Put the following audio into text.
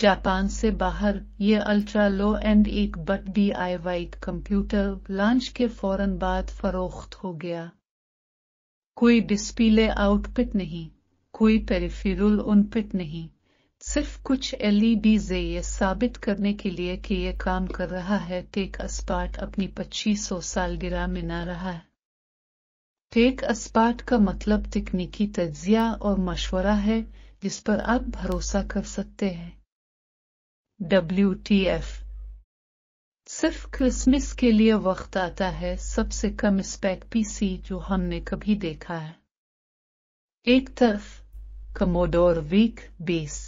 Japan से बाहर ये अल्ट्रा लो एंड एक but D I white computer launch के फौरन बाद फरोख्त हो गया कोई डिस्प्ले आउटपुट नहीं कोई पेरिफेरल उनपिट नहीं सिर्फ कुछ एलईडी से e ये साबित करने के लिए कि ये काम कर रहा है टेक अस्पार्ट अपनी 2500 साल में ना रहा है टेक अस्पार्ट का मतलब तकनीकी तजिया और मशवरा है जिस पर आप भरोसा कर सकते हैं डब्ल्यू टी एफ सिर्फ क्रिसमस के लिए वक्त आता है सबसे कम स्पैक पीसी जो हमने कभी देखा है एक तरफ कमोडोर वीक बीस